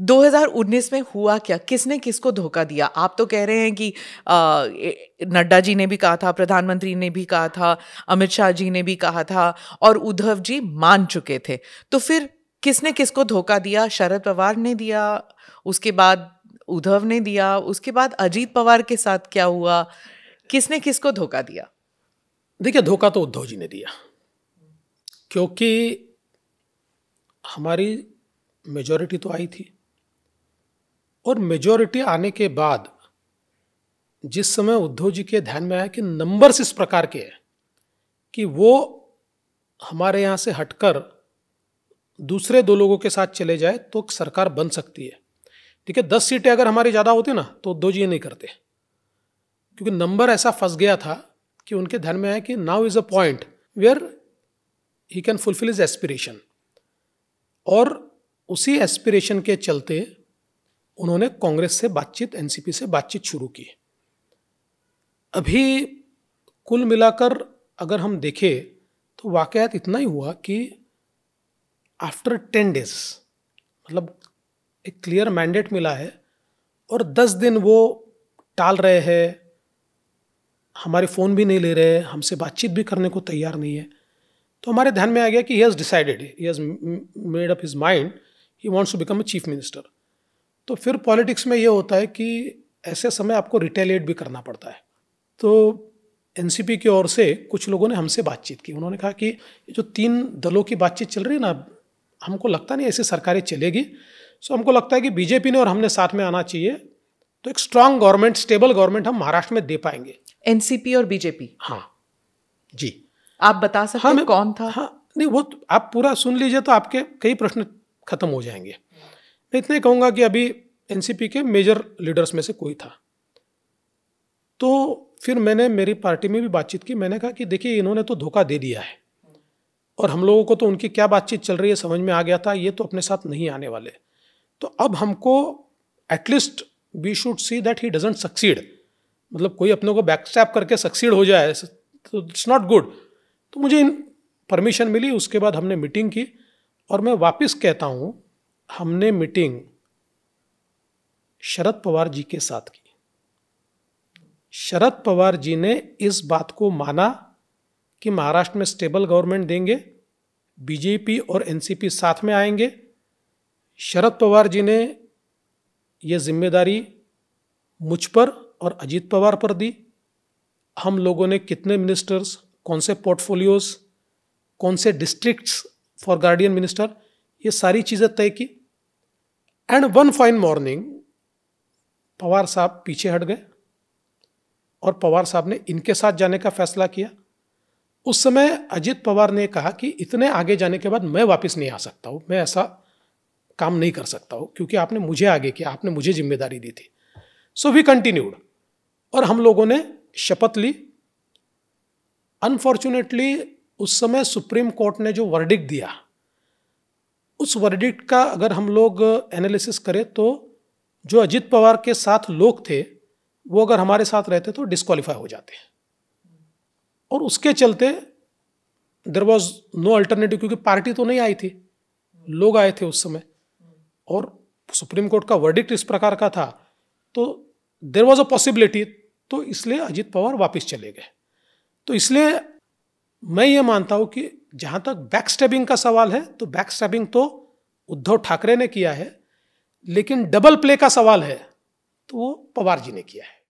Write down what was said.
2019 में हुआ क्या किसने किसको धोखा दिया आप तो कह रहे हैं कि नड्डा जी ने भी कहा था प्रधानमंत्री ने भी कहा था अमित शाह जी ने भी कहा था और उद्धव जी मान चुके थे तो फिर किसने किसको धोखा दिया शरद पवार ने दिया उसके बाद उद्धव ने दिया उसके बाद अजीत पवार के साथ क्या हुआ किसने किसको धोखा दिया देखिए धोखा तो उद्धव जी ने दिया क्योंकि हमारी मेजॉरिटी तो आई थी और मेजोरिटी आने के बाद जिस समय उद्धव जी के ध्यान में आया कि नंबर्स इस प्रकार के हैं कि वो हमारे यहाँ से हटकर दूसरे दो लोगों के साथ चले जाए तो सरकार बन सकती है ठीक है दस सीटें अगर हमारी ज़्यादा होती ना तो उद्धव जी ये नहीं करते क्योंकि नंबर ऐसा फंस गया था कि उनके ध्यान में आया कि now is a point where he can fulfil is aspiration और उसी एस्पिरेशन के चलते उन्होंने कांग्रेस से बातचीत एनसीपी से बातचीत शुरू की अभी कुल मिलाकर अगर हम देखें तो वाकयात इतना ही हुआ कि आफ्टर टेन डेज मतलब एक क्लियर मैंडेट मिला है और दस दिन वो टाल रहे हैं हमारे फ़ोन भी नहीं ले रहे हैं हमसे बातचीत भी करने को तैयार नहीं है तो हमारे ध्यान में आ गया कि he has decided he has made up his mind he wants to become a chief minister तो फिर पॉलिटिक्स में ये होता है कि ऐसे समय आपको रिटेलिएट भी करना पड़ता है तो एन की ओर से कुछ लोगों ने हमसे बातचीत की उन्होंने कहा कि जो तीन दलों की बातचीत चल रही है ना हमको लगता नहीं ऐसी सरकारें चलेगी सो हमको लगता है कि बीजेपी ने और हमने साथ में आना चाहिए तो एक स्ट्रांग गवर्नमेंट स्टेबल गवर्नमेंट हम महाराष्ट्र में दे पाएंगे एनसीपी और बीजेपी हाँ जी आप बता सकते हैं हाँ, कौन था हाँ नहीं वो आप पूरा सुन लीजिए तो आपके कई प्रश्न खत्म हो जाएंगे मैं इतना ही कहूँगा कि अभी एन के मेजर लीडर्स में से कोई था तो फिर मैंने मेरी पार्टी में भी बातचीत की मैंने कहा कि देखिए इन्होंने तो धोखा दे दिया है और हम लोगों को तो उनकी क्या बातचीत चल रही है समझ में आ गया था ये तो अपने साथ नहीं आने वाले तो अब हमको at least we should see that he doesn't succeed मतलब कोई अपने को बैकस्टैप करके सक्सीड हो जाए तो इट्स नॉट गुड तो मुझे परमिशन मिली उसके बाद हमने मीटिंग की और मैं वापस कहता हूँ हमने मीटिंग शरद पवार जी के साथ की शरद पवार जी ने इस बात को माना कि महाराष्ट्र में स्टेबल गवर्नमेंट देंगे बीजेपी और एनसीपी साथ में आएंगे शरद पवार जी ने यह जिम्मेदारी मुझ पर और अजीत पवार पर दी हम लोगों ने कितने मिनिस्टर्स कौन से पोर्टफोलियोज़ कौन से डिस्ट्रिक्ट्स फॉर गार्डियन मिनिस्टर ये सारी चीज़ें तय की and one fine morning Pawar साहब पीछे हट गए और पवार साहब ने इनके साथ जाने का फैसला किया उस समय अजीत पवार ने कहा कि इतने आगे जाने के बाद मैं वापस नहीं आ सकता हूँ मैं ऐसा काम नहीं कर सकता हूँ क्योंकि आपने मुझे आगे किया आपने मुझे जिम्मेदारी दी थी सो वी कंटिन्यूड और हम लोगों ने शपथ ली अनफॉर्चुनेटली उस समय सुप्रीम कोर्ट ने जो वर्डिक दिया उस वर्डिक्ट का अगर हम लोग एनालिसिस करें तो जो अजित पवार के साथ लोग थे वो अगर हमारे साथ रहते तो डिस्कालीफाई हो जाते और उसके चलते देर वॉज नो अल्टरनेटिव क्योंकि पार्टी तो नहीं आई थी लोग आए थे उस समय और सुप्रीम कोर्ट का वर्डिक्ट इस प्रकार का था तो देर वॉज अ पॉसिबिलिटी तो इसलिए अजित पवार वापस चले गए तो इसलिए मैं ये मानता हूँ कि जहाँ तक बैक स्टेबिंग का सवाल है तो बैक स्टेबिंग तो उद्धव ठाकरे ने किया है लेकिन डबल प्ले का सवाल है तो वो पवार जी ने किया है